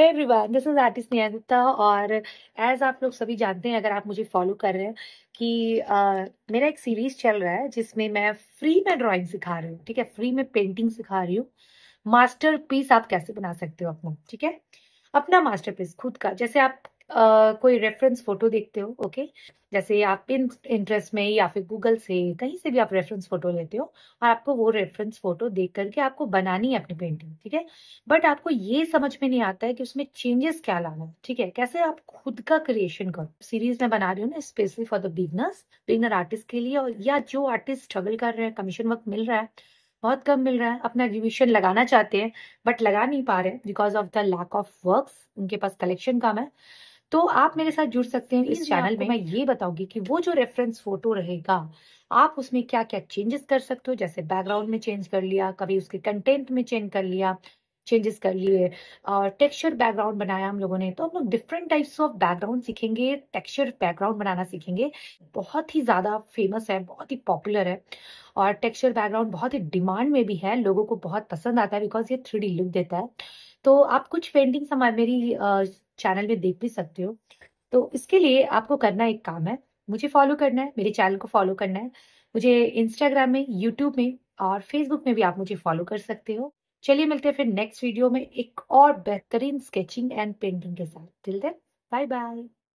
everyone this is artist Niyanta और as आप लोग सभी जानते हैं अगर आप मुझे फॉलो कर रहे हैं कि uh, मेरा एक सीरीज चल रहा है जिसमें मैं फ्री में ड्राइंग सिखा रही हूँ ठीक है फ्री में पेंटिंग सिखा रही हूँ मास्टर पीस आप कैसे बना सकते हो अपना ठीक है अपना मास्टर पीस खुद का जैसे आप कोई रेफरेंस फोटो देखते हो ओके जैसे आप इन इंटरेस्ट में या फिर गूगल से कहीं से भी आप रेफरेंस फोटो लेते हो और आपको वो रेफरेंस फोटो देख करके आपको बनानी है अपनी पेंटिंग ठीक है बट आपको ये समझ में नहीं आता है कि उसमें चेंजेस क्या लाना है ठीक है कैसे आप खुद का क्रिएशन करो सीरीज में बना रही हूँ ना specially for the beginners beginner artist के लिए और या जो आर्टिस्ट स्ट्रगल कर रहे हैं कमीशन वर्क मिल रहा है बहुत कम मिल रहा है अपना एग्जीबिशन लगाना चाहते हैं बट लगा नहीं पा रहे because of the lack of work उनके पास कलेक्शन कम है तो आप मेरे साथ जुड़ सकते हैं इस चैनल में मैं ये बताऊंगी कि वो जो रेफरेंस फोटो रहेगा आप उसमें क्या क्या चेंजेस कर सकते हो जैसे बैकग्राउंड में चेंज कर लिया कभी उसके कंटेंट में चेंज कर लिया चेंजेस कर लिए और टेक्सचर बैकग्राउंड बनाया हम लोगों ने तो हम लोग डिफरेंट टाइप्स ऑफ बैकग्राउंड सीखेंगे टेक्सचर बैकग्राउंड बनाना सीखेंगे बहुत ही ज़्यादा फेमस है बहुत ही पॉपुलर है और टेक्सचर बैकग्राउंड बहुत ही डिमांड में भी है लोगों को बहुत पसंद आता है बिकॉज ये थ्री लुक देता है तो आप कुछ पेंटिंग्स हमारे मेरी चैनल में देख भी सकते हो तो इसके लिए आपको करना एक काम है मुझे फॉलो करना है मेरे चैनल को फॉलो करना है मुझे इंस्टाग्राम में यूट्यूब में और फेसबुक में भी आप मुझे फॉलो कर सकते हो चलिए मिलते हैं फिर नेक्स्ट वीडियो में एक और बेहतरीन स्केचिंग एंड पेंटिंग के साथ टिल देन बाय बाय